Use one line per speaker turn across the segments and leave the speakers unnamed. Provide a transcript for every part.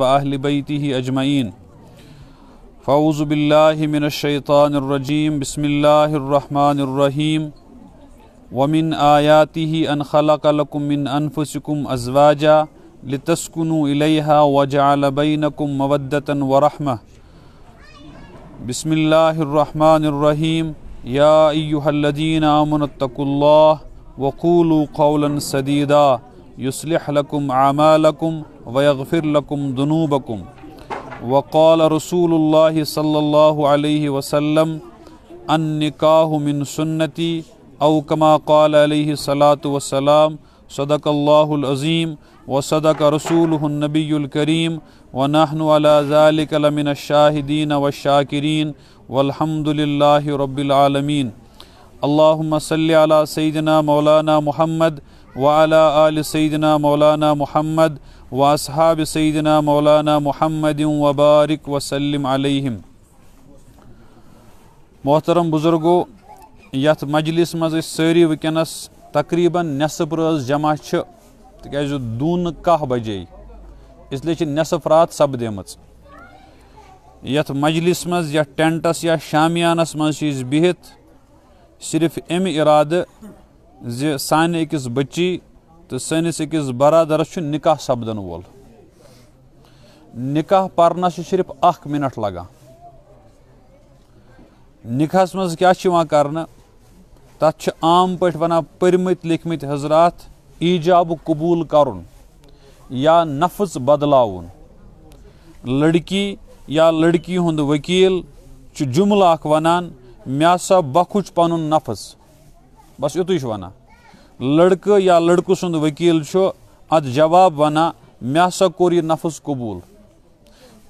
وأهل بيته أجمعين فأعوذ بالله من الشيطان الرجيم بسم الله الرحمن الرحيم ومن آياته أن خلق لكم من أنفسكم أزواجا لتسكنوا إليها وجعل بينكم مودة ورحمة بسم الله الرحمن الرحيم يا أيها الذين آمنوا اتقوا الله وقولوا قولا سديدا يصلح لكم أعمالكم वफ़िर लकुम दनूबकुम वक़ाल रसूल सल्ला वसम अनकाह मिन सुन्नति अवकमा कमाल सलात वसलाम सदक अज़ीम व सदक रसूलनबीकरीम व नहनवालिकमिन शाहिदीन व शाकिरीन वलहमदिल्ला रबालमीन अल्लाम सल सैदना मौलाना महमद वाला आल सैदना मौलाना मोहम्मद वासहाब सैदना मौलाना मोहम्मद वबारक वसलम अलहम मोहतरम बुजुर्गो यथ मजलिस मज सारी वनस तकरीबन नसफ रोज जमा तिक दून कह बजे इसलिए नसफ रात सपदेम यथ मजलिस मज या टेंटस या शामियानस मज बिहित सिर्फ अमि इरादे زِ سانہِ أکِس بٔچی تہٕ سٲنِس أکِس بَرادَرَس چھُ نِکاح سَپدَن وول نِکاح پَرنَس چھِ صرف اَکھ مِنَٹ لَگان نِکاحَس منٛز کیٛاہ چھِ یِوان کَرنہٕ تَتھ چھِ عام پٲٹھۍ وَنان پٔرۍمٕتۍ لیٖکھمٕتۍ حضرات ایٖجابہٕ قبوٗل کَرُن یا نفٕژ بَدلاوُن لٔڑکی یا لٔڑکی ہُنٛد ؤکیٖل چھُ جُملہٕ اَکھ وَنان مےٚ ہسا بَخُچ پَنُن نفٕژ बस युत वन लड़का या लड़कू सुंद वकील अवाब वन मे हा कोर नफस कबूल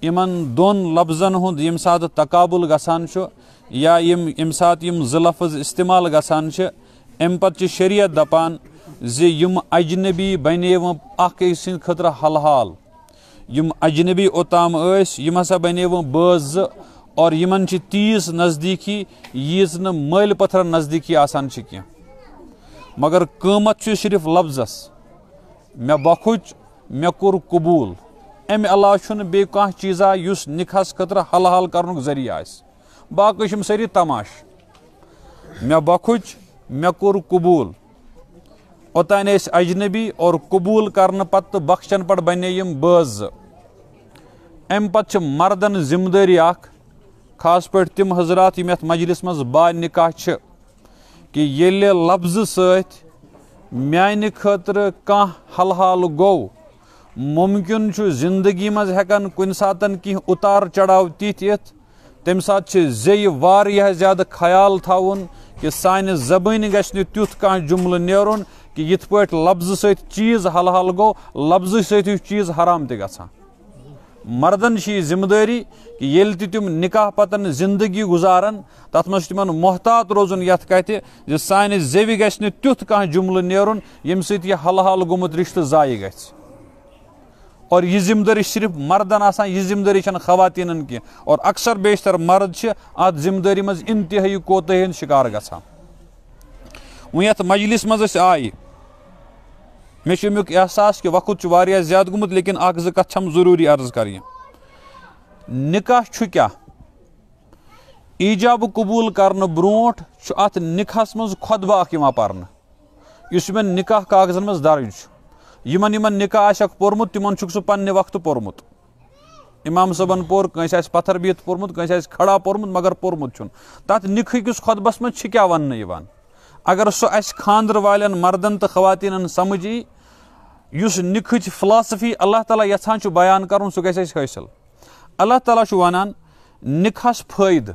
इन दोन लफजन हूँ यम तकबुल ग या यम लफज इस्तेमाल ग अम पत शरीत दपान जम अजनबी बन अक्स हल हाल अजनबी ओतम यम हा बन बज और तीस नजदीकी यी नल पत्थर नजदीकी आसान कह मगर कीमत चु सिर्फ लफ्जस मे बखुच मे कबूल अमेन बे कह चीजा उस निकास खुद हल हल कर जरिए आकई सारी तमाश मे बखुच मे कबूल ओतान अजनबी और कबूल कर पत् बख्शन पे बने बज अम पत् मर्दन खास पे तम हजरात ये मजलिस मज बा निकाह कि ये लफ्ज सत मान खतर कह हल हाल गो मुमकिन जिंदगी मज हेकान कुन सात कह उतार चढ़ाव तिथ इत तम सात ज्यादा ख्याल थवन कि सान जबान गु तुथ कह जुमल नेरुन कि यथ पे लफ्ज सत चीज हल हल गो लफ्ज सत चीज हराम त मर्दन की जिम्मेदारी कि ये तुम निकाह पतन जिंदगी गुजारन तथ मे तिम मोहतात रोजन यथ जो सानि जेवि ग तुथ कह जुमल नेरुन यम सह हल हल गुमत रिश्त जाय ग और यह जिम्मेदारी सिर्फ मर्दन आसान यह जिम्मेदारी खवातीन कह और अक्सर बेशतर मर्द अत जिम्मेदारी मज इंतहाई कोत शिकार ग वन मजलिस मज आई मे अमुक एहसास कि वक्त ज्यादा गुमुत लेकिन अख जो कथ जरूरी अर्ज कर निकाह क्या ईजाब कबूल कर ब्रोट अत निकाहस मज पर्न अव पार निकाह कागजन मज दर्ज इन इन निकाह पोर्मुत तिमन सह पे वक्त पोर्मुत इमाम सबन पोर कंस पत्थर बीत पोर्मुत कंस खड़ा पोर्मुत मगर पोर्मुत तथ निकहकिस खुतबस मज क्या वन अगर सो अस वाल मर्दन तो खवातीन समझ यी यस निखच फिलासफी अल्लाह ताला यहां बयान कर सह ग हासिल अल्लाह ताला वनान निखस फायद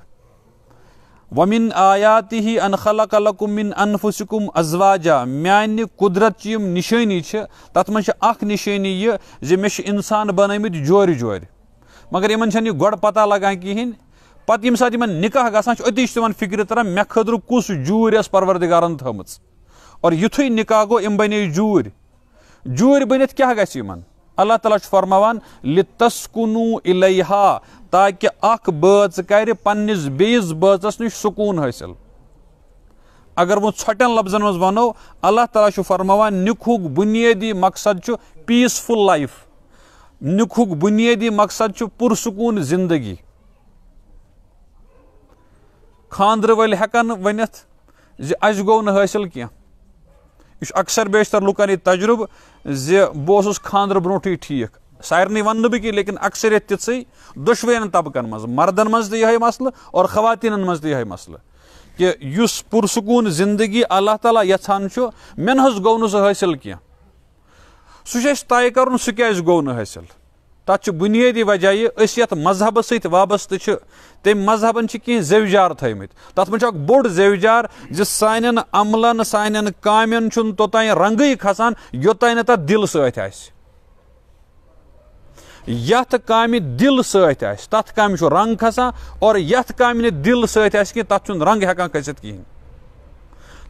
वमिन आयाति ही अनखलक मिन अनफुसकुम अजवाजा मान्य कुदरत यम निशानी तथ मे निशानी यह जे मे इंसान बनमित जोर जोर मगर इन गो पता लगान कहें पत यम इन निकाह ग अति तिम फिक्र तरह मे खुद कस जूर पर्वरदिगारन थम और यु निकाह गो इम बने जूर जूर बन क्या गल्ला इन अल्लाह ताला फरमान इलेहा ताकि अख बच कर पन्निस बेस बचस नश सुकून हासिल अगर वो छोटन लफ्जन मज वनो अल्लाह ताला फरमान निकुक बुनियादी मकसद पीसफुल लाइफ निकुक बुनियादी मकसद पुरसकून जिंदगी खानद वाल हेकान वन जो गो हासिल कह यह अक्सर बेशतर लूक यह तजुर्ब जो बहुस खानद ब्रोटे ठीक सारे वन बह कह लेकिन अक्सरियत तिथ दोशवन तबकन मज मर्दन मज तह मसल और खवातीन मज ते मसल कि पुरसकून जिंदगी अल्लाह ताली यहान मेन गो नु कह सह तय कर सह गो हासिल تَتھ چھُ بُنیٲدی وجہ یہِ أسۍ یَتھ مذہبَس سۭتۍ وابسطہٕ چھِ تٔمۍ مذہبَن چھِ کینٛہہ زیوجار تھٲیمٕتۍ تَتھ منٛز چھُ اَکھ بوٚڑ زیوجار زِ سانٮ۪ن عملَن سانٮ۪ن کامٮ۪ن چھُنہٕ توٚتانۍ رنٛگٕے کھَسان یوٚتانۍ نہٕ تَتھ دِل سۭتۍ آسہِ یَتھ کامہِ دِل سۭتۍ آسہِ تَتھ کامہِ چھُ رنٛگ کھَسان اور یَتھ کامہِ نہٕ دِل سۭتۍ آسہِ کینٛہہ تَتھ چھُنہٕ رنٛگ ہٮ۪کان کھٔسِتھ کِہیٖنۍ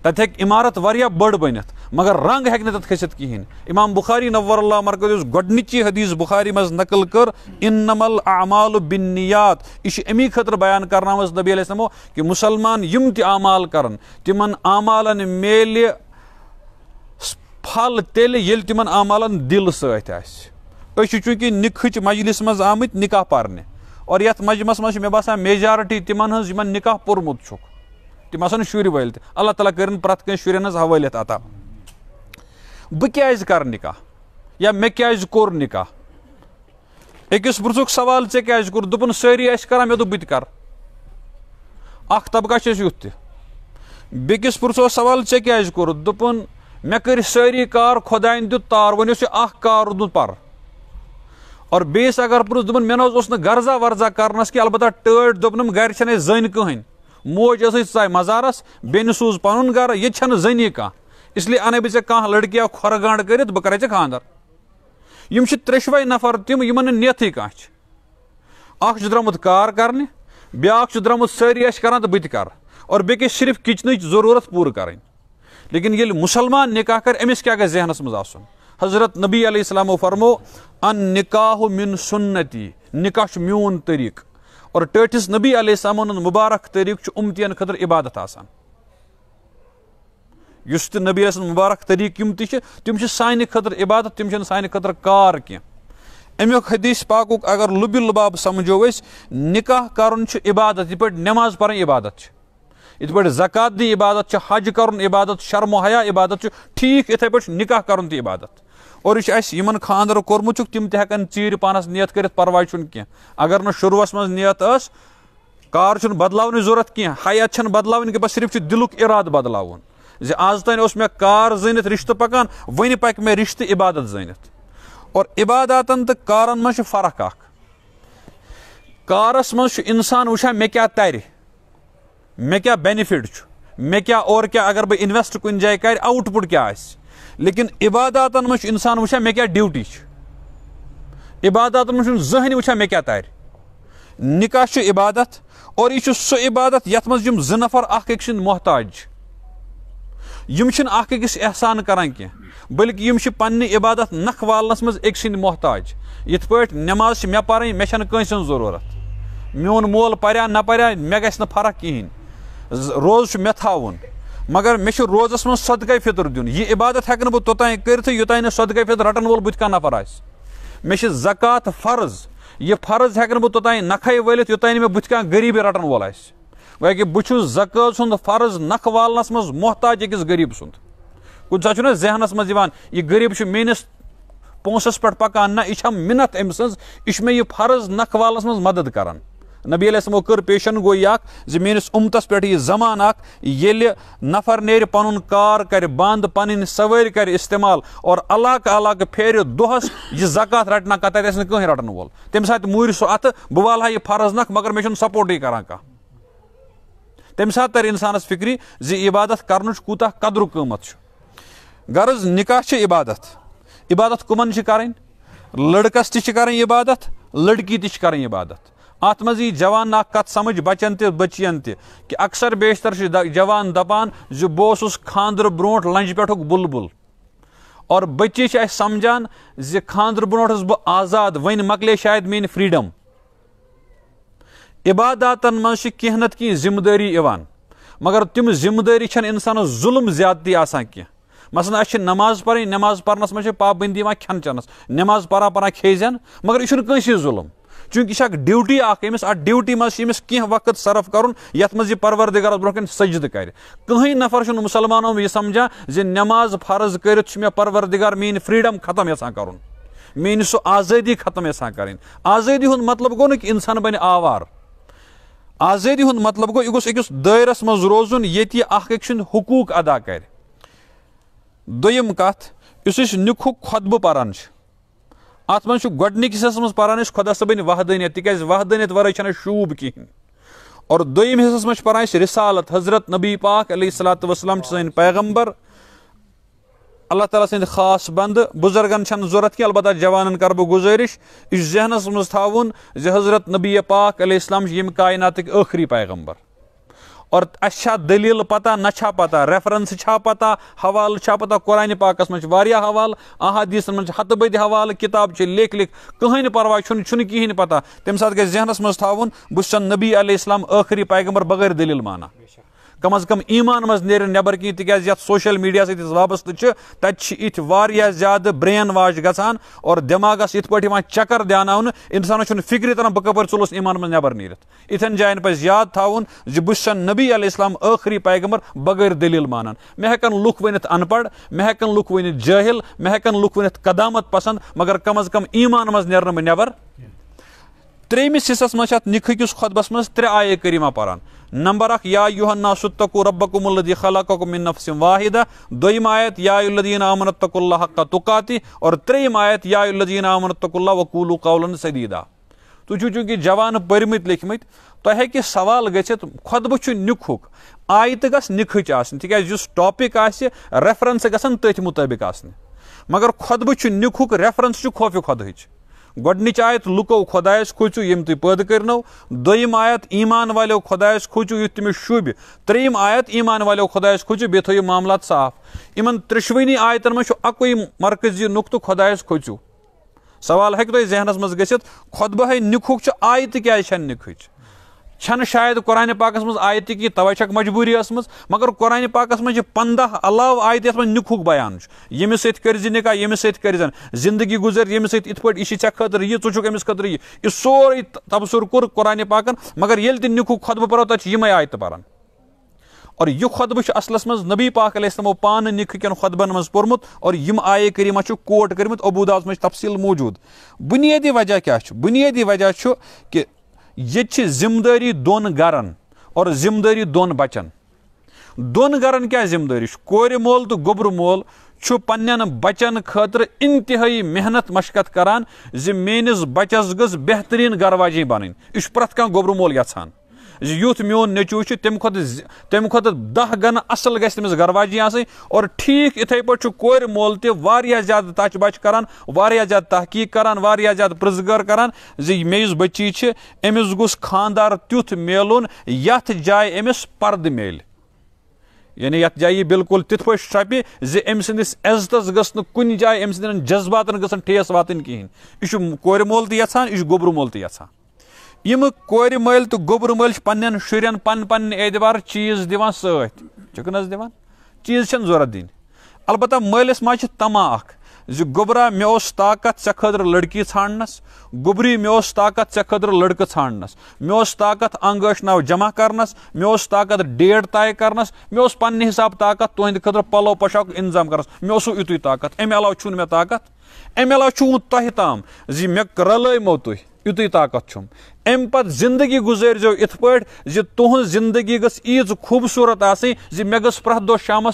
तत हे इमारत वह बड़ बनित मगर रंग हे तथा खसित कहें इमाम बुखारी नवर मरकज गोडनिची हदीस बुखारी मज नकल कर इनमल आमाल बिनियात यह अमी खतर बयान करना नबी अलमो कि मुसलमान यम तमाल कर तिम आमालन मेल फल तेल ये तिम दिल सी चूंकि निकह मजलिस मज आम निकाह पारने और ये मजमस मे बसा मेजारटी तिमन निका निकाह पोर्मुत तम आसन शुर् वल अल्लाह तला कर प्रत शुन हवाल अता बह कर निका या मे कोर निका अकिस पुजुक सवाल ऐसे क्या कर् दोपन सारी अरान मे दुत कर तबका युत बेकिस पुजो सवाल ऐसे क्या कर् दोपन मे कर सारी कार खुद दुत तार वो कार रूद पर् और बेस अगर पुज दर्जा वर्जा करना कि अलबत् टट दोपन गरि कहें मोज सा मजारस बेन सूज पन ग ये जनी कह इसलिए अने बे कह लड़किया खोर गांड कर बह कर खानदर यम त्रेशव नफर तम इन नथ कह द्रमुत कार कर ब्या द्रमुत सारी अस कर बत कर और बेकिस सिर्फ किचन जरूरत पूर कर लेकिन ये मुसलमान निकाह कर अमिस क्या गहनस जहनस हजरत नबी अलैहिस्सलामो फरमो अन निकाह मिन सुन्नति निकाह मून तरीक़ और टठिस नबी आलाम मुबारक तरीक उमतियन खुद इबादत आसान इस स मुबारक तरीक यम तम सान खतर इबादत तुम सान खतर कार कह अमुक हदीस पाक अगर लुब लुबाब समझो निकाह कर इबादत ये नमाज पर्न इबादत ये पे जकत दी इबादत हज कर इबादत शर्म हया इबादत ठीक इथे पे निकाह कर इबादत और यह अमन खानदर कर्मुत तम तकन चीर पानस नियत कर पर्वाह कह अगर ना शुरुस मज नियत कार बदलव जरूरत कह हयात बदलव बस सिर्फ दिलुक इराद बदलव जे आज तन मे कार जनित रिश्त पकान वन पक मे रिश्त इबादत जनित और इबादत तो कारन मज फर्क अख कारस मज इंसान मे क्या तर मे क्या बेनिफिट मे क्या और क्या अगर बह इन्वेस्ट कुछ जाए कर आउटपुट क्या आ लेकिन इबादतन मंसान इंसान क्या ड्यूटी इबादतन मैं जहन वचा मे क्या तार निकाह इबादत और यह सो इबादत ये मज जि नफर मोहताज अक्स एहसान करान कह बल्कि यम इबादत नख वालनस मज अक मोहताज इथ पे नमाज मे पर्न मे जरूरत मोन मोल पर्या न पर्या मे ग फर्क कहें रोज मे थ मगर मे रोजस मज सदक फितर दिन यह इबादत हेक बह तोतान कर सदक फितर रटन वो बुत कह नफर आ जकत फ़र्ज यह फ़र्ज हेक बह तोतान नखे वलित योतान मे बुत कह गरीबी रटन वो आ कि बहु सुंद फ़र्ज नख वाल मोहताज अकिस गरीब सुंद कुछ सा जहनस मज यह गरीब मे पोसस पे पकान ना यह मिनत अम्स यह मे फ़र्ज नख वालस मज मदद करान नबी अलैहिस्सलामो कर पेशन गो अख उमत पे जमान ये नफर ने पन कार कर बंद पन सवर कर इस्तेमाल और अलग अलग फेर दोहस यह जक़ात रटना कह तथे ना कहें रटन वोल तम सात मूर सो अत बह वाल यह फर्ज नख मगर मे सपोर्ट करान कह तम सात तर इंसानस फिक्री जि इबादत कर कूत कदर कीमत गर्ज निकाह इबादत इबादत कमन कर लड़कस तरह इबादत लड़की तरह इबादत अत मज यी जवान अख कत समझ बचन ते बचियन ते कि अक्सर बेशतर जवान दपान जो बोसुस खांदर ब्रोट लंज पे बुलबुल और बच्चे से समझान जो खांदर ब्रोटस बह आज़ाद वन मकले शायद मे फ्रीडम इबादतन मे कह नत कह जिम्मेदारी मगर तुम जिम्मेदारी इंसान जुलम ज्यादती आसान कह मसलन अच्छे नमाज पढ़ नमाज पर्नस मे पाबंदी खेन चेनस नमाज पढ़ा पढ़ा खेजन मगर यह जुलम चूंकि यह ड्यूटी अमिस ड्यूटी मेस कह वक्त सर्फ कर ये परवरदिगार ब्रोह कन सजद कर कहीं नफर चुन मुसलमानों यह समझा जे नमाज फर्ज कर मे परवरदिगार मे फ्रीडम खत्म यहां कर मीन सो आज़ादी खत्म यहां कर आज़ादी हूं मतलब गो कि इंसान बन आवार आज़ादी हूं मतलब गो यह गोस अकिस दायरस मज रोज ये हकूक अदा कर दुम कथ इस निकु खुतबह पारान अत मे गोडनिकस हिस्स मज पारान खुद सबन वहदानियत तेज वहदानियत वर शूब कहें और दोम हिस्स मे पान रिसालत हजरत नबी पाक सलात वसलम सैन पैगम्बर अल्लाह ताली सद खास बंद बुजुर्गन जरूरत कह अलबत् जवान कर बहु गुजारिश यह जहनस मज थावन हजरत नबी पाक अलैहिस्सलाम यम कायनात आखिरी पैगम्बर और अच्छा दलील पता न छा पता रेफरेंस छा पता हवाल छा पता कुरान पाकस मज हवाल अहादीस मन हत बद हवाल किताब लेख लिख कहन पर्वा कहें पता तमें सात गहनस मज थान नबी आलाम आखिरी पैगम्बर बगैर दलील माना कम अज कम ईमान मज ने नबर कह तेज ये सोशल मीडिया सत वाबस्त तथ ज्यादा ब्रेन वाश ग और दिमागस इत पा चकर दान इंसान फिक्र तरह बह कपर चुलस ईमान मज नबर नथन इथन पाद पज याद जो बहु नबी अलम आखिरी पैगमर बगैर दलील मानान मे हेन लुक वन अनपढ़ मे हेन लुक वन जाहिल मे हेन लुक वन कदामत पसंद मगर कम अज कम ईमान मज नर नबर ترٛیٚیِمِس حِصَس منٛز چھِ اَتھ نِکھٕکِس خۄطبَس منٛز ترٛےٚ آیے کٔریٖما پَران نمبر اَکھ یا یوٗہنا سُتکوٗ ربکُم الدی خلقُم نفسِم واحدہ دوٚیِم آیت یا الدیٖن آمنت تقُلہ حقہ تُکاتی اور ترٛیٚیِم آیت یا الدیٖن آمنت تقُلہ وقوٗلوٗ قولن سدیٖدا تُہۍ چھُو چوٗنٛکہِ جوانہٕ پٔرۍمٕتۍ لیٚکھمٕتۍ تۄہہِ ہیٚکہِ سوال گٔژھِتھ خۄطبہٕ چھُ نِکھُک آیتہٕ گژھِ نِکھٕچ آسٕنۍ تِکیٛازِ یُس ٹاپِک آسہِ ریفرَنسہٕ گژھن تٔتھۍ مُطٲبِق آسنہِ مگر خۄطبہٕ چھُ نِکھُک ریفرَنس چھُ خوفہِ خۄدہٕچ गोडनिच आयत लुको खुदाय खोचु यम तुम पैदा करनो दोम आयत ईमान वालो खुदाय खोचु यु तुम शुभ त्रीम आयत ईमान वालो खुदाय खोचु बे थो मामला साफ इन त्रिशवनी आयतन मह अक मरकजी नुकत खुदाय खोचु सवाल हको तुम जहनस मज ग खुदबह निखुक आयत क्या निखच छन शायद कुरान पाकस मज आयत की तवचक मजबूरी ऐसम मगर कुरान पाकस मज पंदा अलव आयत ये निकु बयान यमिस सत निका ये सत जिंदगी गुजर ये सत इथ पे चे खतर यह चुक अमिस खतर यह सोरे तबसुर कुर कुरान पाकन मगर ये निकुक खुतब पो तथ यम आयत पान और यह खुतब असलस मज नबी पाक अलैहिस्सलामो पान निख कन खुतबन मज पोर्मुत और यम आये करीमा कोट कर्मित अबूदास मज तफसील मौजूद बुनियादी वजह क्या बुनियादी वजह कि ये जिम्मेदारी दोन गरन और जिम्मेदारी दोन बचन दोन गरन क्या जिम्मेदारी कोर मोल तो गोबर मोल पन्न बचन खतर इंतहाई मेहनत मशक्कत करान मेनिस बचस गज बेहतरीन घर वाजी यह प्रत कह गोबर मोल यहां यूथ मोन नेचू तम खत दह ग असल ग गरवाजी आसन और ठीक इथे पे कौर मोल त्याद तच बच क्या ज्यादा तहकीक पुजगर ज्यादा पृजगर करान जे बची गुस खानदार तुथ मिलन ये अमिस पर्द मिल यानि ये जाए ये बिल्कुल तथ पे शपि जम सजत गाय सदन जज्बात गठस वात कहें कौर मोल तथान यह गोबरू मोल तथान यम कोर मल तो गोबर मल पन्न शुन पन पन एतबार चीज दिवान सकन दिवान चीज जरूरत दिन अलबत् मलस मा तमा अख गोबरा मे ताकत ऐ खर लड़की ानस गोबरी मे ताकत ऐ खर लड़क ानस मे ताकत अंगश नाव जमा करनस मे ताकत डेट तय करनस मे पन्न हिसाब ताकत तुंद खर पलो पोशाक इंतजाम करनस मे सू युत ताकत अमे अलाव मे ताकत अमे अलाव छू तह ताम मे रलमो तुह युत ताकत चुम अम पत जिंदगी गुजरजो इत पे तुह जिंदगी गस ईज खूबसूरत आ मे गस प्रत दो शाम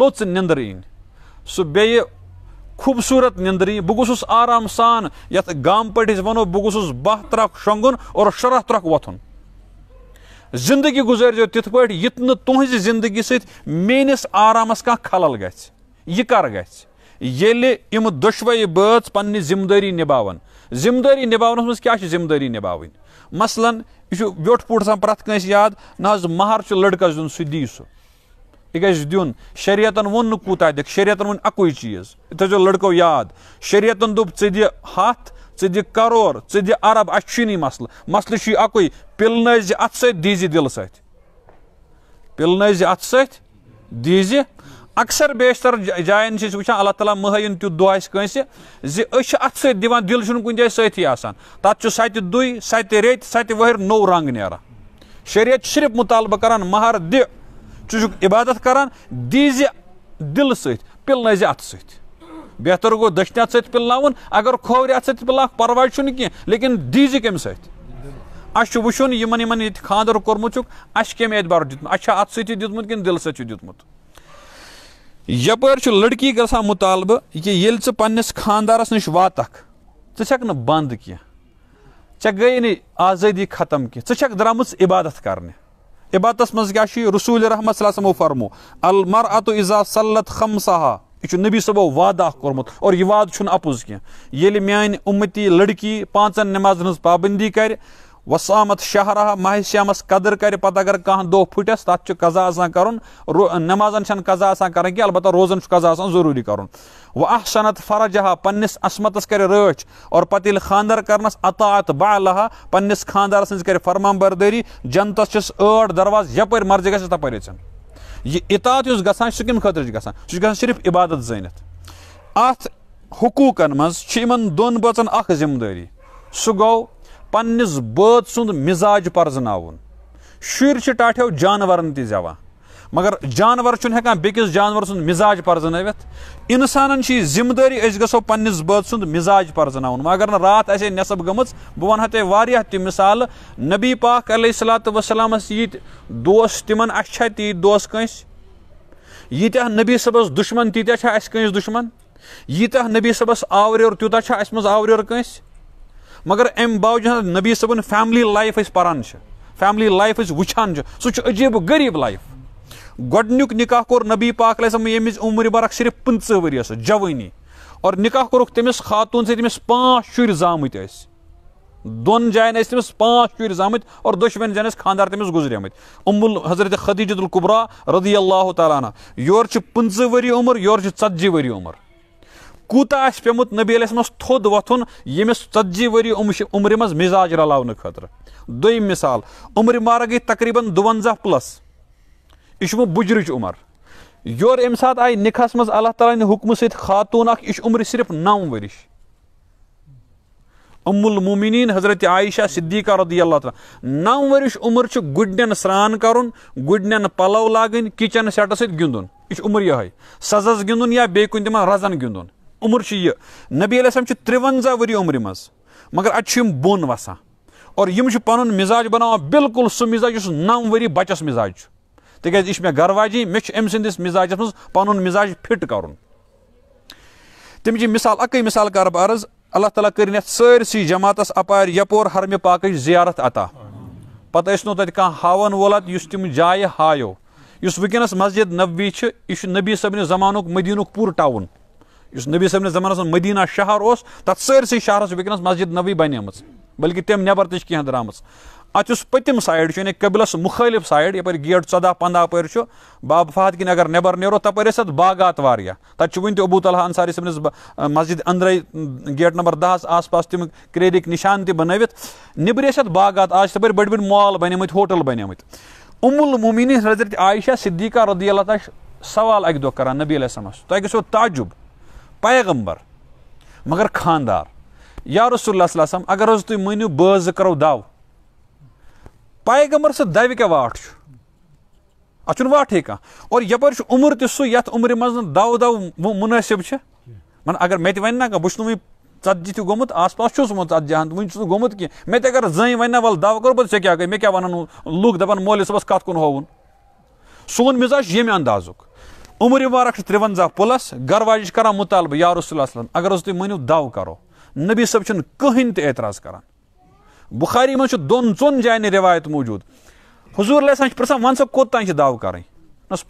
लोच निंदर इन सो बे खूबसूरत निंदर इन बहुस आराम सान ये गाम पे वो बहुस बह त्रक शोंगन और शरह त्रक वथुन जिंदगी गुजरजो तथ पे यत नुज जिंदगी सैनिस आरामस कह खल ग यह कर ग दशवे बच पन्नी जिम्मेदारी जिम्मेदारी निभावन मज क्या जिम्मेदारी निभावन मसलन यह व्योट पुट आ प्रथ कस याद नहर लड़कस दिन सह दी सह यह गज दिन शरीयतन वोन नूत दिख शरीयतन वन अकु चीज यह थो लड़को याद शरीयतन दोप ऐ दि हथ ऐ दि करोर ऐ अरब अच्छी मसल मसल अकु पिलन अत दीज दिल सत पिलन अत दीज अक्सर बेशतर जायन से वह अल्ल महन तुत दुह अत दिवान दिल कुन जाए सी तत् सत दुई सत रत सत वहर नो रंग ना शरीत सिर्फ मुतालबा कर महार दि चुक इबादत कर दीज दिल सिलन अत सहतर गो दशन अत सिल अगर खोवि अत चुन पर्व लेकिन दीज कम अस वन ये खानदर कर्मुत अस कम एतबार दुम अच्छा अत सत दुत कि दिल सत दुत यप लड़की गसान मुतालब कि ये पन्नस खानदारस नश वातक न बंद क्या े गई न आज़ादी ख़त्म कह द्राम इबादत कर इबादत मज क्या रसूल रहमत सलमो फरमो अलमर अतो इज़ा सलत खमसहा यह नबी सबो वादा कोर्मुत और यह वाद अपुज कह ये मान लड़की पांचन नमाजन पाबंदी कर वसामत शहरा माह श्यामस कदर कर पत अगर कह दो फुटस तथा कजा कर नमाजन कजा कर कह अलबत् रोजन कजा जरूरी कर वह अहसनत फरजहा पन्नस असमतस कर रच और पे खानदर करनस अतात बालहा पन्नस खानदार सज कर फरमान बरदारी जनतस ठ दरवाज यप मर्जी गए तपर अचन इतात उस ग सह ग सिर्फ इबादत जानित अत हकूकन मज दोन बचन अम्मदारी जिम्मेदारी सह پننس بٲژ سُنٛد مِزاج پرزٕناوُن شُرۍ چھِ ٹاٹھیو جانورن تہِ زٮ۪وان مگر جانور چھُنہٕ ہٮ۪کان بیٚکِس جانور سُنٛد مِزاج پرزٕنٲوِتھ اِنسانن چھِ یہِ ذِمہٕ دٲری أسۍ گژھو پنٛنِس بٲژ سُنٛد مِزاج پرزٕناوُن وۄنۍ اگر نہٕ راتھ آسہِ ہے نٮ۪صٕب گٔمٕژ بہٕ وَنہٕ ہا تۄہہِ واریاہ تہِ مِثالہٕ نبی پاک علیہ صلاتُ وَسلامَس ییٖتۍ دوس تِمن اَسہِ چھا تیٖتۍ دوس کٲنٛسہِ ییٖتیٛاہ نبی صٲبَس دُشمن تیٖتیٛاہ چھا اَسہِ کٲنٛسہِ دُشمن ییٖتیٛاہ نبی صٲبَس آوریور تیوٗتاہ چھا اَسہِ منٛز آوریور کٲنٛسہِ मगर अम बावजूद नबी सबन फैमिली लाइफ पान फैमिली लाइफ वुचान सह अजीब गरीब लाइफ गुक निका कोर नबी पाक यमिस उम्र बरक सिर्फ पंच वरी जवानी और निका कोरुक तमिस खातून से तमिस पांच शुर् जामत दोन जायन तमिस पांच शुर जामत और दशवन जान खानदार तमिस गुजरेम उमुल हजरत खदीजतुल कुबरा रदी अल्लाह ताला योर पंच वरी उम्र योर ची वरी उम्र کوٗتاہ آسہِ پیوٚمُت نبی علیہ وسلمَس تھوٚد وۄتھُن ییٚمِس ژَتجی ؤری عُمرِ منٛز مِزاج رَلاونہٕ خٲطرٕ دوٚیِم مِثال عُمرِ مارٕ گٔے تقریٖبن دُوَنزاہ پٕلَس یہِ چھُ وۄنۍ بُجرٕچ عُمر یورٕ اَمہِ ساتہٕ آیہِ نِکاحس منٛز اللہ تعالیٰ ہٕنٛدِ حُکمہٕ سۭتۍ خاتوٗن اکھ یہِ چھُ عُمرِ صرف نَو ؤرِش اُم المومِنیٖن حضرت عایشہ صدیٖقہ رضی اللہ تعالیٰ نَو ؤرِش عُمر چھُ گُڈنٮ۪ن سرٛان کَرُن گُڈنٮ۪ن پَلو لاگٕنۍ کِچن سٮ۪ٹَس سۭتۍ گِنٛدُن یہِ چھُ عُمر یِہوٚے سَزَس گِنٛدُن یا بیٚیہِ کُنہِ تِمن رَزن گِنٛدُن उम्र यह नबी अलैहिस्सलाम छ 53 वरी उम्र मज मगर अत बोन वसा और यम पन मिजाज बना बिल्कुल सह मिजाज उस नौ वरी बचस मिजाज तेज यह मे गवाजी मे अम सदिस मिजाज मज पन मिजाज फिट कर तमि मिसाल अक मिसाल कर बर्ज अल्लाह ताली कर सर्स जमातस अपार यपोर हरम पाक जियारत अता पत नो तह हावन वोल तम जाए हायो इस वनस मस्जिद नबवी यह नबी सबन जमानुक मदीनुक पूर टाउन इस नबी सबने जमानस में मदीना शहर उस तथा सारे शहर वनस मस्जिद नबी बनेम बल्कि तम नबर तेह दराम अत पतम साइड यानी कबिलस मुखालिफ साइड यप गेट चौदह पंदा पर बाब फहद किन अगर नबर नो तपर बागात तथा तबू तला अंसारी सबनस मस्जिद अंदर गेट नंबर दहस आस पास तम क्रेरिक निशान तनवित नबर अत बागात आज तपर बड़ बड़ मॉल बनेम होटल बनेम उमुल मुमिन हजरत आयशा सिद्दीका रदी अल्लाह सवाल अकि दह करान नबी अलैहि तह गो ताजुब पैगम्बर मगर खानदार या रसूल वसलम अगर तुम तो मनिव बज करो दव पैगम्बर सद दव क्या वाट अत वाटे कह और यपर उम्र तुह उम्र मज दव दव मुनसिब मन अगर मे वन ना बहुत वह ژتجی تہِ گوٚمُت آس پاس چھُس وۄنۍ ژتجی ہَن وٕنہِ چھُس نہٕ گوٚمُت کینٛہہ مےٚ تہِ اگر زٔنۍ وَنہِ نہ وَلہٕ دَوا کوٚر بہٕ ژےٚ کیٛاہ گٔے مےٚ کیٛاہ وَنان لُکھ دَپان مولوی صٲبَس کَتھ کُن ہووُن سون مِزاج چھُ ییٚمہِ اندازُک उमर मुबारक त्रिवंजा प्लस गर वाज कर मुतालब या रसूल अगर तुम मनो दव करो नबी सब कहें एतराज़ कर बुखारी मं दोन चोन जान रिवायत मौजूद हजूर लसन पृ वन सा कोत तान दव कर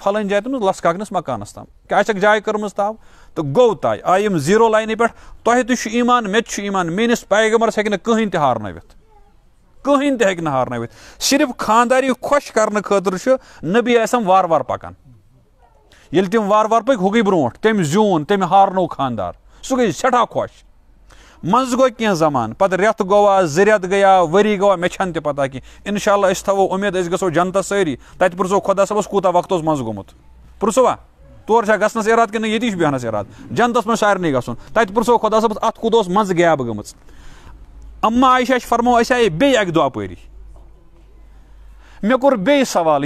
फल जाए तुम लस कागनस मकानस तम क्या जाए कर्म तव तो गो तय आम जीरो लाइन पे तह तो ईमान मे ईमान मेनिस पैगमरस हे कहें तारनवित कहें तक हारनवित सिर्फ खानदारी खोश कर खतर नबी आसम वार वार पकान ये तम वार वार पक हुई ब्रोह तम जून तम हारनो खानदार सह गई सठा खोश मंज गो कह जमान पत रेत गवा जि रेत गया वरी गवा मे छे पता कि इनशाला थो उम्मीद गो जनता सारी तत पुर्सो खुदा सबस कूत वक्त मंज गोमुत पुवा तौर से गस इराद कि ये बेहनस इराद जनतस मे सारे गुन तत पुर्सो खुदा सबस अत कूत मंज गैब ग अम्मा आयशा फरमो अस आये बे अक दह अपरी मे कवाल बे सवाल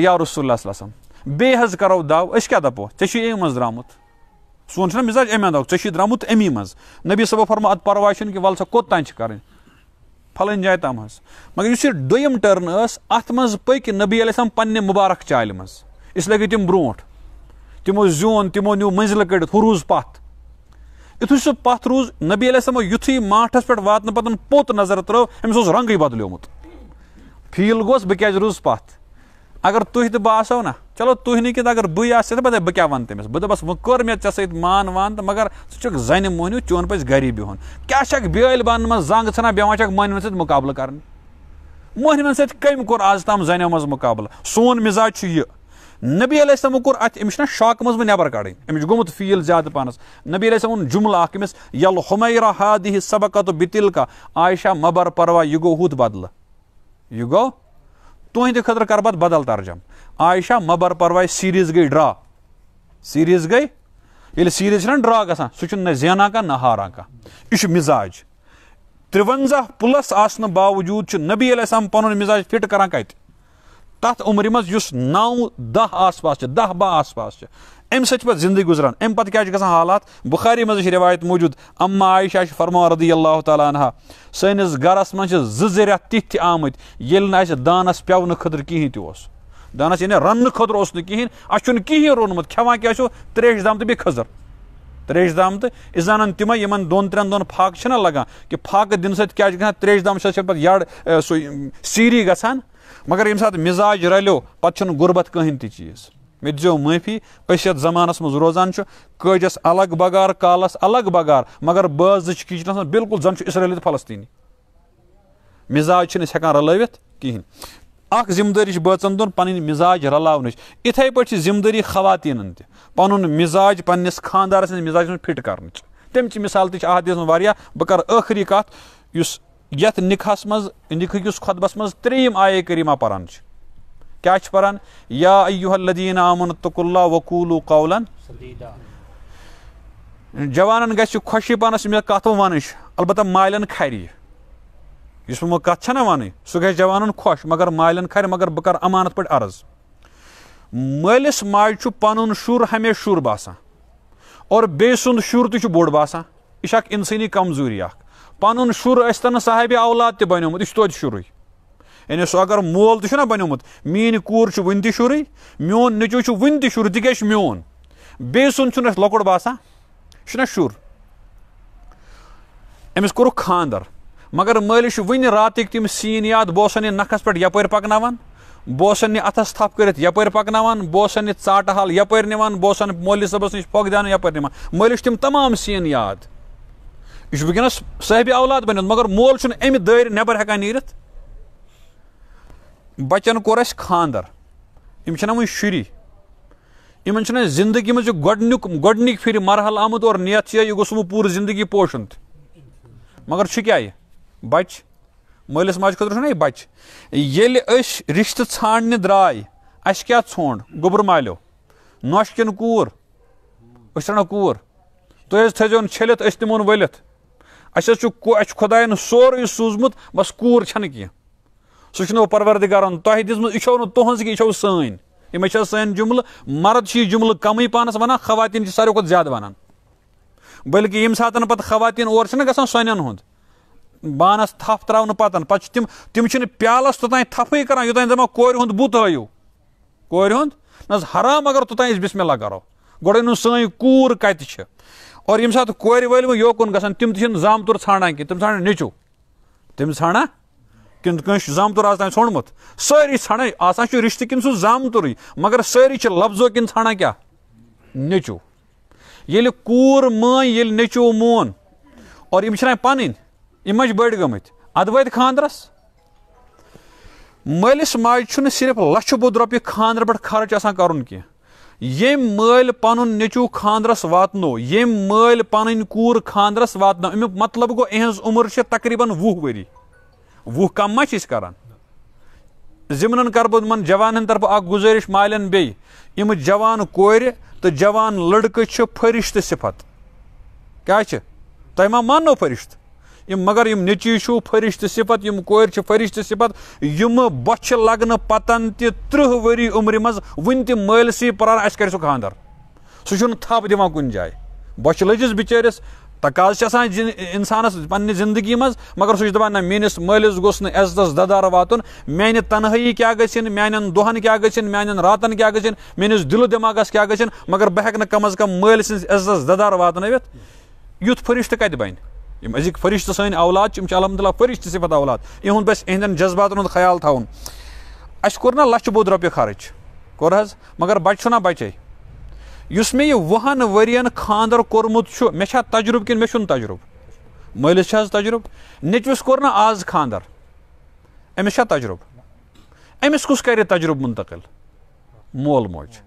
बे हज करो दाव अस क्या दपो ऐ एम मज द्रामुत सोन मिजाज अमे दाव ऐ द्रामुत अमी मज नबी सबो फरमो अत परवाह वल सो कोत कर फलन जाए तम मगर इस दोम टर्न अत मज पक नबी अलैहिस्सलाम पन्ने मुबारक चाल मज इसलिए गई तम ब्रो तमो जोन तमो न्यू मंजिल कड़ित हू रूज पथ यु सह पथ रूज नबी अलैहिस्सलामो युथुई माठस पे वात पतन पोत नजर त्रो अमस रंग बदलोमुत फील गोस बह रूज पथ अगर तुह तो बो ना चलो तुह निकित तो अगर बहुत तो पता बह क्या वन तमिस बह दस वह मे ऐसे तो मान वान तो मगर सह जन मोहन चोन पे गरी बिहन क्या ब्यल बन मा जंग छना चक मोहन सत मुकबल कर मोहन सत कम कोर आज तम जन मज मुकबल सोन मिजाज यह नबी अलम कोर अत ना शाक मज नबर कड़ी अमिश गुमुत फील ज्यादा पानस नबी अलम उन जुमला अमिस यल हुमैरा हादि सबकत बितिलका आयशा मबर परवा यह गो हुत बदल यह गो तुंद खुद कर पत बदल तर्जम आयशा मबर परवा सीरीज गई ड्रा सीरीज गई ये सीरीज ड्रा ग सह जेना कह ना हारान कह यह मिजाज त्रिवंजा प्लस आसने बावजूद नबी अलैहिस्सलाम पन मिजाज फिट कर कत उम्र मज नौ दह आस पास दह बह आस पास अमि सत जिंदगी गुजरान अमि पे क्या हालात बुखारी मज रिवायत मौजूद अम्मा आयशा फरमान रदी अल्लाह ताली सैनिस गरस मं जर तिथ आमत ये दानस पेवन खतर कहें तस दानस यानी रन खतर उस कहें अस कहें रोनमुत खेवान क्या त्रेश दाम तो बे खजर त्रेश दाम तो इस अनान तिम इन दोन त्रेन दोन फाक लगा कि फाक दिन सत क्या त्रेश दाम पे यड़ सीरी ग मगर ये सात मिजाज रलो पे गुर्बत कहें तीज मे दिजो माफी अस जमानस मज रोजान कजस अलग बगार कालस अलग बगार मगर बाज किचनस मज बिल्कुल जन इसराइल तो फलस्तनी मिजाज हेकान रलवित कहें अख जिम्मेदारी बचन दोन पन मिजाज रलावन इथे पे जिम्मेदारी खवातीन तन मिजाज पन्नस खानदार सद मिजाज फिट कर तमच मिसाल तहदीस मे बह कर आखिरी कत ये निखास मज निखकिस खुतबस मज त्रीम आये करीमा परान क्या परान या अयुहल्लदीन आमन तुकुल्ला वकूलू कौलन जवानन गु खुशी पानस मे कत वन अलबत् मालन खर इस वो कत वन सह ग जवानन खुश मगर मालन खर मगर बह कर अमानत पे अर्ज मलिस माजु पन शुर हमेश शुर बासान और बे शुर तुम बोड़ बासान यह इंसानी कमजोरी अख पन शुर ऐसा साहब औलाद तनोमुत यह तोत शुरू یعنی سُہ اگر مول تہِ چھُنہ بَنیومُت میٛٲنۍ کوٗر چھِ وٕنہِ تہِ شُرٕے میون نیٚچوٗ چھُ وٕنہِ تہِ شُر تِکیٛازِ چھُ میون بیٚیہِ سُنٛد چھُنہٕ اَسہِ لۄکُٹ باسان یہِ چھُنہ شُر أمِس کوٚرُکھ خاندَر مگر مٲلِس چھِ وٕنہِ راتٕکۍ تِم سیٖن یاد بہٕ اوسَن یہِ نَکھَس پٮ۪ٹھ یَپٲرۍ پَکناوان بہٕ اوسَن یہِ اَتھَس تھَپھ کٔرِتھ یَپٲرۍ پَکناوان بہٕ اوسَن یہِ ژاٹہٕ حال یَپٲرۍ نِوان بہٕ اوسَن مولوی صٲبَس نِش پھۄکھ دیان یَپٲرۍ نِوان مٲلِس چھِ تِم تمام سیٖن یاد یہِ چھُ وٕنۍکٮ۪نَس صٲحبہِ اولاد بَنیوٚت مگر مول چھُنہٕ اَمہِ دٲیرِ نٮ۪بَر ہٮ۪کان نیٖرِتھ बचन कोर अस खर इन वो शुरी इन जिंदगी मे गुक गोडनिक फिर मरहल आमुत और नियत यह गोसम पूर जिंदगी पोषण मगर क्या बच मलिस माज खुद यह बच ये रिश्त छानने द्राय अस क्या छोंड गुबर मालो नोश कूर अनो कूर तुम थोन छलित तमोन वलित अस खुदायन सोरे सूजमुत बस कूर कह सह चुनो परवरदिगारन तह दिजम यह नो तुज यह सन यम सन जुमल मर्द यह जुमल कम पानस वन खवातिन सारे खुद ज्यादा वन बल्कि यम सात पत खवातिन और ग सोन हूँ बानस थप त्रा पतन पे तम तम प्यालस तोतान थपे करान योतान दपान कोर हूँ बुत हू कोर हूँ न हराम अगर तोतान बिस्मिल्ला करो गोड़े नु सी कूर कत और यम सात कोर वल योकुन ग तम तम कह तम ाना नीचू तम ाना कंस जामतुर आज तम सोमुत सारी ژھنان आसान रिश्त किन सह जामतुर तो मगर सारी लफ्जो कि झंडा क्या नेचो ये कूर मान ये नेचो मोन और यम पन यम बड़ ग अद वत खानदरस मलिस माजु सिर्फ लक्ष बुद रोपये खानदर पे खर्च कर ये मल पन नेचू खानदरस वातनो ये मल पन कूर खानदरस वातनो अमु मतलब गो इज उम्र तकरीबन वह वरी वह कम मा कर जिमनन कर बह मन जवान तरफ अ गुजारिश मालन बे यम जवान कोर तो जवान लड़क फरिश्त सिफत क्या तह मा मानो फरिश्त यम मगर यम नची फरिश्त सिफत यम कोर फरिश्त सिफत यम बच्च लगन पतन तह त्रुह वरी उम्र मज वन तह मालसी परार अस कर सह खानदर सह थप दिवान कुन जाए बच्च लजिस बिचारिस तकाज इंसानस पे जिंदगी मज मगर सह दपान ना मेस मलिस गोस नज्जतस ददार वात मान तनहई क्या गन मान दोहन क्या गन मान रातन क्या गन मिस दिल दिमागस क्या गन मगर बह हेक कम अज कम मल सज्जतस ददार वातन युथ फरिश्त कत बन अजिक फरिश्त सन अवलाद अलहमद फरिश्त सिफत अवलाद इन बस इहंदन जज्बात ख्याल थोन अस कोर ना लच बोद रोपये खर्च कोर मगर बच्चा बचे यस मे वहन वरियन खानदर कोर्मुत मे तजुर्ब कि मे तजुर्ब मलिस तजुर्ब नेचवस कोर ना आज खानदर अमिस तजुर्ब अमिस कस कर तजुर्ब मुंतकिल मोल मोज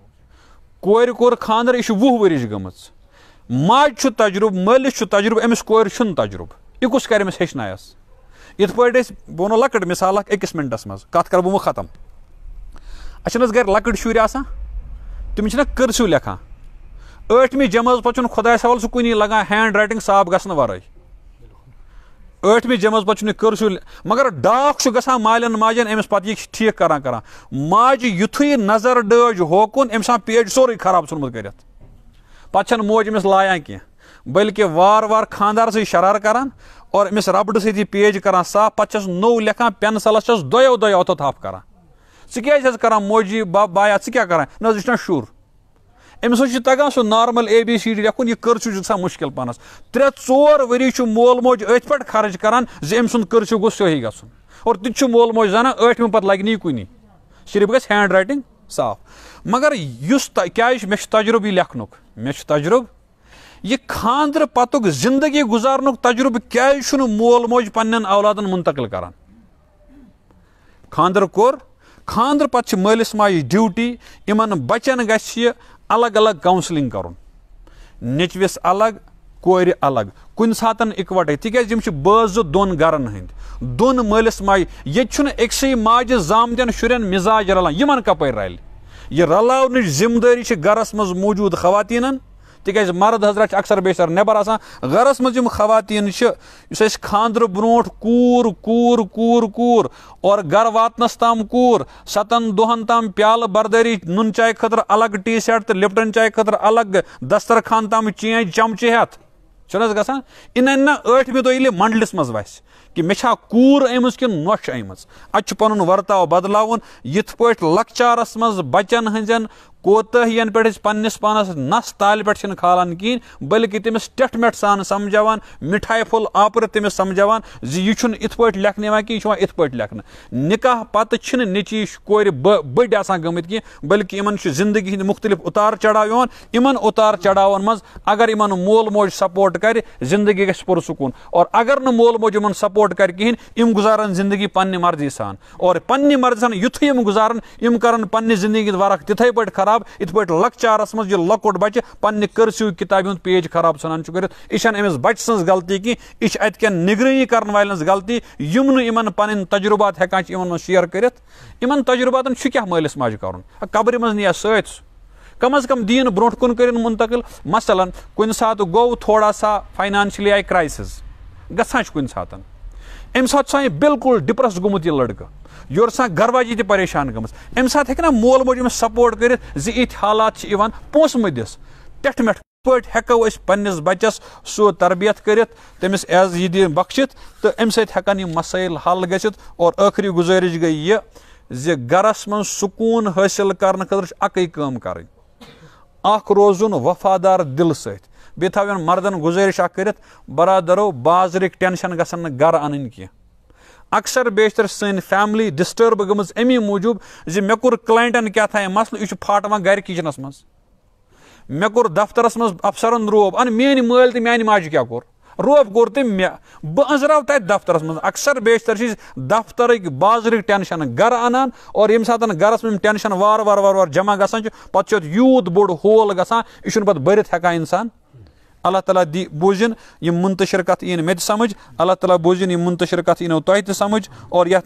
कोर कोर खानदर यह वह वरिश ग माज तजुर्ब मलिस तजुर्ब अमिस कोर तजुर्ब यह कस कर अमिस हेचनायस इत पे बो वो लकट मिसाल अकिस मिनटस मज कत कर बह खत्म अच्छा गर लकट शुरा तुम्हें कर्स्यू लेखान ठमी जमात पे खुदा सवाल सू कगान हैंड रटिंग साफ ग ठमी जमात पे कर्सू मगर डाक ग माल माजन अमिस पे ठीक करा कर माज युत नजर डज होकुन अमिस पेट सोर् खराब ुनमुत कर पे मोज अमिस लाया कह बल्कि वार वार खानदार से शरार कर और अमिस रबड़ सी पेज कर साफ पे नो लेखा पेनसलस दो दो अतो थप कर ज कर मोजी बाया क्या कर ना शुर أمس حظ تگان سُہ normal A B C D لیکھُن یہِ کٔر چھُ گژھان مُشکِل پَہنَس ترٛےٚ ژور ؤری چھُ مول موج أتھۍ پٮ۪ٹھ خرٕچ کران زِ أمۍ سُنٛد کٔرچہِ گوٚژھ سیوٚہی گژھُن اور تہِ تہِ چھُ مول موج زانان ٲٹھمہِ پَتہٕ لَگہِ نہٕ یہِ کُنی صرف گژھِ ہینٛڈ رایٹِنٛگ صاف مگر یُس کیٛازِ مےٚ چھُ تجرُبہٕ یہِ لیکھنُک مےٚ چھُ تجرُبہٕ یہِ خانٛدرٕ پَتُک زندگی گُزارنُک تجرُبہٕ کیٛازِ چھُنہٕ مول موج پنٛنٮ۪ن اولادَن مُنتقل کران خانٛدر کوٚر خانٛدرٕ پَتہٕ چھِ مٲلِس ماجہِ ڈیوٗٹی یِمَن بَچَن گژھِ الگ الگ کاونسلِنٛگ کَرُن نیٚچوِس الگ کورِ الگ کُنہِ ساتہٕ اِکوَٹے تِکیازِ یِم چھِ بٲزٕ دۄن گَرَن ہٕنٛدۍ دۄن مٲلِس ماجہِ ییٚتہِ چھُنہٕ أکسٕے ماجہِ زامتٮ۪ن شُرٮ۪ن مِزاج رَلان یِمن کَپٲرۍ رَلہِ یہِ رَلاونٕچ ذِمہٕ دٲری چھِ گَرَس منٛز موٗجوٗد خواتیٖنَن तेज मर्द हजरा अक्सर बेशर नबर गरस मज खवातीन इस खानद्र ब्रो कूर कूर कूर कूर और गर वातनस तम कूर सतन दोहन तम प्याल बर्दरी नुन चाय खतर अलग टी शर्ट तो लिप्टन चाय खतर अलग दस्तर खान तम चें चमचे हेत चुन ग इन अन ٲٹھمہِ دۄہ ییٚلہِ منڈلس مز وس کہِ مےٚ چھا کوٗر أمِس کِنہٕ نۄش أمٕژ اَتہِ چھُ پَنُن ورتاو بدلاوُن یِتھ پٲٹھۍ कोताहियन पे पन्नस पानस नस ताल पे खालान कहें बल्कि तमिस टेटमेट सान समझावान मिठाई फुल आपर तमिस समझावान यह इथ पे लेखन यहाँ कह इथ पे लेखन निकाह पत नची कोर बड़ आ गमित कह बल्कि इन जिंदगी हंद मुख्तलिफ उतार चढ़ाव इन उतार चढ़ाव मज अगर इन मोल मोज सपोर्ट कर जिंदगी गि पुरसकून और अगर न मोल मोज इन सपोर्ट कर कहें इम गुजारन जिंदगी पन्ने मर्जी सान और पन्ने मर्जी सान युथ गुजारन इम कर पन्ने जिंदगी वरक तिथे पे खराब खराब इत पे लकचारस मज यह लक बच्चे पन्नि कर्स्यू कताबि हूं पेज खराब झनान कर बच्चे सज गलती कह अत निगरानी कर वाल गलती यम इन पन तजुबा हेकान इन मे शेयर कर तजुबा क्या मालिस माज कर कब्रि मज निया सत कम अज कम दिन ब्रो कुन कर मुंतकिल मसलन कुन सात गो थोड़ा सा फाइनानशली आई क्राइसिस गसान कुन अमे सो बिल्कुल डिप्रेस गुमुत यह लड़क योर सा गरवाजी तह परेशान गम अमे सात हेकना मोल मोज सपोर्ट कर इत हालात पोस मदिस टेठ मेठ पट हेको पन्नस बचस सो तरबियत कर तमिस एज यह दिन बख्शित तो अम सकान मसाइल हल ग और आखिरी गुजारिश गई यह जि गरस मं सकून हासिल कर अक कम कर रोजन वफादार दिल सत बे थो मर्दन गुजारिश अ बरदरो बाजरिक टेंशन गर अन कह अक्सर बेशतर सन फैमिली डिस्टर्ब ग अमी मूजूब जे मे कुर क्लाइंटन क्या था मसल यह फाटवान गर किचन मं मे कुर दफ्तरस मं अफसर रोब अन मे मल तो मानि माज क्या कोर रोब कौर तम मे बंजरव तथा दफ्तरस मं अक्सर बेशतर दफ्तर बाजर टेंशन गर अन और ये सात गरस में टेंशन वार वार वार वार जमा गूत बोड़ होल ग यह पे भरत हेकान इंसान अल्लाह ताला दी बूजन यम मुंतशिर कत इन मे समझ अल्लाह ताला बूजन यम मुंतशिर कत इनो तह समझ और